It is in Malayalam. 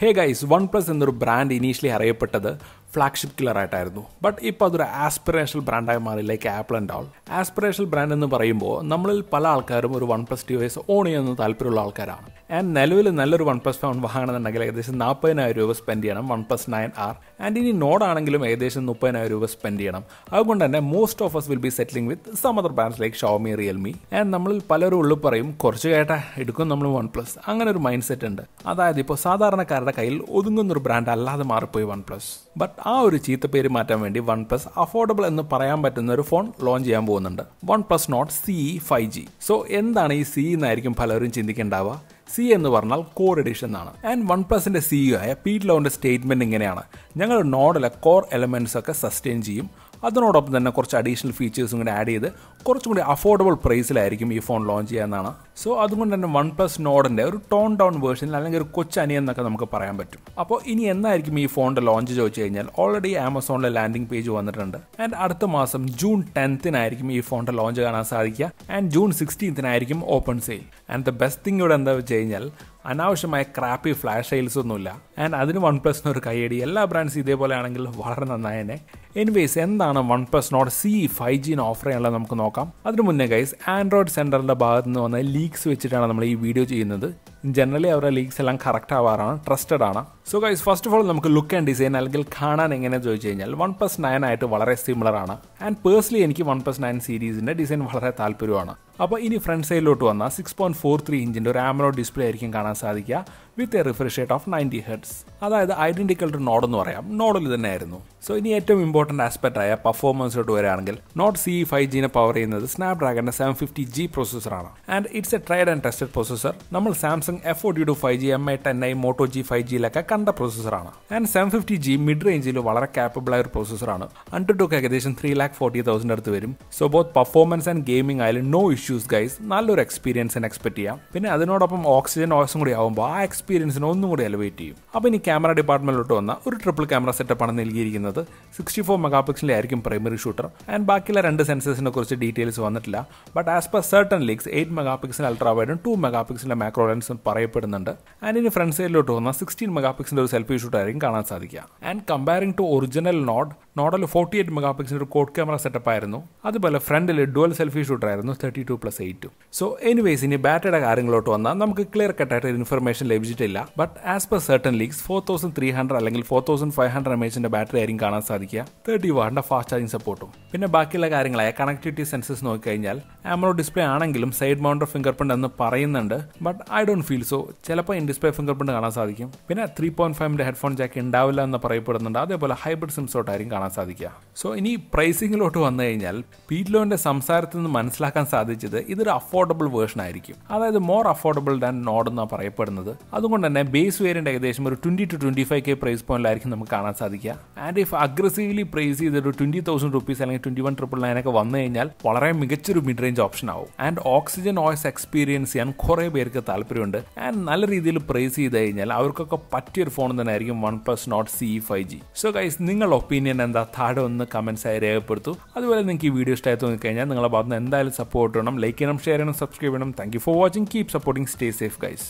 ഹേ ഗൈസ് വൺ പ്ലസ് എന്നൊരു ബ്രാൻഡ് ഇനീഷ്യലി അറിയപ്പെട്ടത് ഫ്ലാഗ്ഷിപ്പ് ആയിട്ടായിരുന്നു ബട്ട് ഇപ്പോൾ അതൊരു ആസ്പിറേഷണൽ ബ്രാൻഡായി മാറി like Apple and all aspirational brand എന്ന് പറയുമ്പോൾ നമ്മളിൽ പല ആൾക്കാരും ഒരു വൺ പ്ലസ് ഡിവൈസ് ഓൺ ചെയ്യുന്ന താല്പര്യമുള്ള ആൾക്കാരാണ് ആൻഡ് നിലവിൽ നല്ലൊരു വൺ പ്ലസ് ഫോൺ വാങ്ങണമെന്നുണ്ടെങ്കിൽ ഏകദേശം നാൽപ്പതിനായിരം രൂപ സ്പെൻഡ് ചെയ്യണം OnePlus nine R and ഇനി നോഡ് ആണെങ്കിലും ഏകദേശം മുപ്പതിനായിരം രൂപ സ്പെൻഡ് ചെയ്യണം അതുകൊണ്ട് തന്നെ most of us will be settling with some other brands like Xiaomi Realme and നമ്മൾ പലരും ഉള്ളിൽ പറയും കുറച്ച് കേട്ടാ എടുക്കും നമ്മൾ വൺ പ്ലസ് അങ്ങനെ ഒരു മൈൻഡ് സെറ്റ് ഉണ്ട് അതായത് ഇപ്പോൾ സാധാരണക്കാരുടെ കയ്യിൽ ഒതുങ്ങുന്നൊരു ബ്രാൻഡ് അല്ലാതെ മാറിപ്പോയി വൺ പ്ലസ് ബട്ട് ആ ഒരു ചീത്ത പേര് മാറ്റാൻ വേണ്ടി വൺ പ്ലസ് അഫോർഡബിൾ എന്ന് പറയാൻ പറ്റുന്ന ഒരു ഫോൺ ലോഞ്ച് ചെയ്യാൻ പോകുന്നുണ്ട് one plus Nord C five G so എന്താണ് ഈ സി എന്നായിരിക്കും പലരും ചിന്തിക്കേണ്ടാവുക സി എന്ന് പറഞ്ഞാൽ കോർ എഡിഷൻ എന്നാണ് ആൻഡ് വൺ പ്ലസിന്റെ സിഇഒ ആയ പീറ്റ് ലോവിൻ്റെ സ്റ്റേറ്റ്മെന്റ് ഇങ്ങനെയാണ് ഞങ്ങൾ നോഡിലെ കോർ എലമെന്റ്സ് ഒക്കെ സസ്റ്റെയിൻ ചെയ്യും അതിനോടൊപ്പം തന്നെ കുറച്ച് അഡീഷണൽ ഫീച്ചേഴ്സും കൂടി ആഡ് ചെയ്ത് കുറച്ചും കൂടി അഫോർഡബിൾ പ്രൈസിലായിരിക്കും ഈ ഫോൺ ലോഞ്ച് ചെയ്യാന്നാണ് സോ അതുകൊണ്ട് തന്നെ വൺ പ്ലസ് നോഡിൻ്റെ ഒരു ടോൺ ഡൗൺ വേർഷനിൽ അല്ലെങ്കിൽ ഒരു കൊച്ചനിയൻ എന്നൊക്കെ നമുക്ക് പറയാൻ പറ്റും അപ്പോൾ ഇനി എന്നായിരിക്കും ഈ ഫോണിൻ്റെ ലോഞ്ച് ചോദിച്ചു കഴിഞ്ഞാൽ ഓൾറെഡി ആമസോണിലെ ലാൻഡിംഗ് പേജ് വന്നിട്ടുണ്ട് ആൻഡ് അടുത്ത മാസം ജൂൺ ടെൻത്തിനായിരിക്കും ഈ ഫോണിൻ്റെ ലോഞ്ച് കാണാൻ സാധിക്കുക ആൻഡ് ജൂൺ സിക്സ്റ്റീൻത്തിനായിരിക്കും open sale and the best thing ഇവിടെ എന്താ വെച്ച് കഴിഞ്ഞാൽ അനാവശ്യമായ ക്രാപ്പി ഫ്ലാഷ് സെയിൽസ് ഒന്നുമില്ല ആൻഡ് അതിന് വൺ പ്ലസ് ഒരു കൈയടി എല്ലാ ബ്രാൻഡ്സ് ഇതേപോലെ ആണെങ്കിൽ വളരെ നന്നായനെ എനിവേസ് എന്താണ് one plus Nord C five ജിന് ഓഫർ ചെയ്യാനുള്ളത് നമുക്ക് നോക്കാം അതിനു മുന്നേ ഗൈസ് ആൻഡ്രോയിഡ് സെൻറ്ററിൻ്റെ ഭാഗത്ത് നിന്ന് വന്ന ലീക്സ് വെച്ചിട്ടാണ് നമ്മൾ ഈ വീഡിയോ ചെയ്യുന്നത് ജനറലി അവരുടെ ലീഗ്സ് എല്ലാം കറക്റ്റ് ആവാറാണ് ട്രസ്റ്റഡ് ആണ് so guys first of all നമുക്ക് ലുക്ക് ആൻഡ് ഡിസൈൻ അല്ലെങ്കിൽ കാണാൻ എങ്ങനെ ചോദിച്ചു കഴിഞ്ഞാൽ വൺ പ്ലസ് നയൻ ആയിട്ട് വളരെ സിമിലർ ആണ് ആൻഡ് പേഴ്സണലി എനിക്ക് വൺ പ്ലസ് നയൻ സീരീസിന്റെ ഡിസൈൻ വളരെ താല്പര്യമാണ് അപ്പോൾ ഇനി ഫ്രണ്ട് സൈഡിലോട്ട് വന്നാൽ സിക്സ് പോയിന്റ് ഫോർ ത്രീ ഇഞ്ചിന്റെ ഒരു ആമലോ ഡിസ്പ്ലേ ആയിരിക്കും കാണാൻ സാധിക്കുക with a refresh rate of ninety hertz അതായത് ഐഡന്റിക്കൽ ടു നോഡ് എന്ന് പറയാം നോഡിൽ തന്നെ ആയിരുന്നു സോ ഇനി ഏറ്റവും ഇമ്പോർട്ടൻറ്റ് ആസ്പെക്റ്റ് ആയ പെർഫോമൻസോട്ട് വരികയാണെങ്കിൽ നോട്ട് സി ഫൈവ് ജീനെ പവർ ചെയ്യുന്നത് സ്നാപ് ഡ്രാഗൻ്റെ സെവൻ ഫിഫ്റ്റി ജി പ്രോസസ്സറാണ് and it's a tried and tested processor നമ്മൾ Samsung F O D two five G M I ten I Moto G five ജിയിലൊക്കെ കണ്ട പ്രോസസ്സറാണ് and seven fifty G mid റേഞ്ചിൽ വളരെ കാപ്പബിൾ ആയ ഒരു പ്രോസസ്സറാണ് അണ്ടർ ടു ഏകദേശം ത്രീ ലാക്ക് ഫോർട്ടി തൗസൻഡ് അടുത്ത് വരും so both performance and gaming ആയാലും നോ ഇഷ്യൂസ് ഗൈസ് നല്ലൊരു എക്സ്പീരിയൻസ് ആൻഡ് എക്സ്പെക്ട് ചെയ്യാം പിന്നെ അതിനോടൊപ്പം ഓക്സിജൻ ഓസും കൂടി ആവുമ്പോൾ ആ എക്സ്പീരിയൻസ് എക്സ്പീരിയൻസിന് ഒന്നും കൂടി എലവേറ്റ് ചെയ്യും അപ്പോൾ ഇനി ക്യാമറ ഡിപ്പാർട്ട്മെൻറ്റിലോട്ട് വന്ന ഒരു ട്രിപ്പിൾ ക്യാമറ സെറ്റപ്പാണ് നൽകിയിരിക്കുന്നത് സിക്സ്റ്റി ഫോർ മെഗാ പിക്സലിൻ്റെ ആയിരിക്കും പ്രൈമറി ഷൂട്ടർ ആൻഡ് ബാക്കിയുള്ള രണ്ട് സെൻസേഴ്സിനെ കുറിച്ച് ഡീറ്റെയിൽസ് വന്നിട്ടില്ല but as per certain leaks eight megapixel ultra വൈഡും ടു മെഗാ പിക്സലിൻ്റെ മാക്രോ ലെൻസും പറയപ്പെടുന്നുണ്ട് ആൻഡ് ഇനി ഫ്രണ്ട് സൈഡിലോട്ട് വന്ന സിക്സ്റ്റീൻ മെഗാ പിക്സലിൻ്റെ ഒരു സെൽഫി ഷൂട്ടായിരിക്കും കാണാൻ സാധിക്കുക and comparing to original Nord നോഡൽ ഫോർട്ടി എയ്റ്റ് മെഗാ പിക്സിൻ്റെ ഒരു കോഡ് ക്യാമറ സെറ്റപ്പ് ആയിരുന്നു അതുപോലെ ഫ്രണ്ടിൽ ഡുവൽ സെൽഫി ഷൂട്ടർ ആയിരുന്നു തേർട്ടി ടു പ്ലസ് എയ്റ്റും സോ എനിവേസ് ഇനി ബാറ്ററിയുടെ കാര്യങ്ങളോട്ട് വന്നാൽ നമുക്ക് ക്ലിയർ കട്ടായിട്ട് ഇൻഫർമേഷൻ ലഭിച്ചിട്ടില്ല but as per certain leaks four thousand three hundred അല്ലെങ്കിൽ ഫോർ തൗസൻഡ് ഫൈവ് ഹൺഡ്രഡ് എം എച്ചിന്റെ ബാറ്ററി ആയിരിക്കും കാണാൻ സാധിക്കുക തേർട്ടി വാട്ടിൻ്റെ ഫാസ്റ്റ് ചാർജിങ് സപ്പോർട്ടും പിന്നെ ബാക്കിയുള്ള കാര്യങ്ങളായ കണക്ടിവിറ്റി സെൻസസ് നോക്കിക്കഴിഞ്ഞാൽ ആമറോ ഡിസ്പ്ലേ ആണെങ്കിലും സൈഡ് മൗണ്ടർ ഫിംഗർ പ്രിന്റ് എന്ന് പറയുന്നുണ്ട് but I don't feel so ചിലപ്പോൾ ഇൻ ഡിസ്പ്ലേ ഫിംഗർ പ്രിന്റ് കാണാൻ സാധിക്കും പിന്നെ ത്രീ പോയിന്റ് ഫൈവിന്റെ ഹെഡ്ഫോൺ ജാക്ക് ഉണ്ടാവില്ല എന്ന് പറയപ്പെടുന്നുണ്ട് അതേപോലെ ഹൈബ്രിഡ് സിംസോട്ടായിരിക്കും കാണാൻ കാണാൻ സാധിക്കുക സോ ഇനി പ്രൈസിങ്ങിലോട്ട് വന്നു കഴിഞ്ഞാൽ പീറ്റ്ലോൻ്റെ സംസാരത്തിൽ നിന്ന് മനസ്സിലാക്കാൻ സാധിച്ചത് ഇതൊരു അഫോർഡബിൾ വേർഷൻ ആയിരിക്കും അതായത് മോർ അഫോർഡബിൾ ദാൻ നോഡ് എന്നാണ് പറയപ്പെടുന്നത് അതുകൊണ്ട് തന്നെ ബേസ് വേരിയൻ്റ് ഏകദേശം ഒരു twenty two twenty five K price പോയിന്റിലായിരിക്കും നമുക്ക് കാണാൻ സാധിക്കുക ആൻഡ് ഇഫ് അഗ്രസീവ്ലി പ്രൈസ് ചെയ്തൊരു ട്വൻറ്റി തൗസൻഡ് റുപ്പീസ് അല്ലെങ്കിൽ ട്വൻറ്റി വൺ ട്രിപ്പിൾ ഒക്കെ വന്നു കഴിഞ്ഞാൽ വളരെ മികച്ചൊരു മിഡ് റേഞ്ച് ഓപ്ഷൻ ആവും ആൻഡ് ഓക്സിജൻ ഓയിസ് എക്സ്പീരിയൻസ് ചെയ്യാൻ കുറേ പേർക്ക് താല്പര്യമുണ്ട് ആൻഡ് നല്ല രീതിയിൽ പ്രൈസ് ചെയ്ത് കഴിഞ്ഞാൽ അവർക്കൊക്കെ പറ്റിയൊരു ഫോൺ തന്നെ ആയിരിക്കും one plus Nord C five G so guys നിങ്ങളുടെ ഒപ്പീനിയൻ എന്താ താഴെ ഒന്ന് ആയി രേഖപ്പെടുത്തൂ അതുപോലെ നിങ്ങൾക്ക് ഈ വീഡിയോ ഇഷ്ടമായി തോന്നിക്കഴിഞ്ഞാൽ നിങ്ങളുടെ ഭാഗത്ത് നിന്ന് എന്തായാലും സപ്പോർട്ട് ചെയ്യണം ലൈക്ക് ചെയ്യണം ഷെയർ ചെയ്യണം സബ്സ്ക്രൈബ് ചെയ്യണം thank for watching keep supporting stay safe guys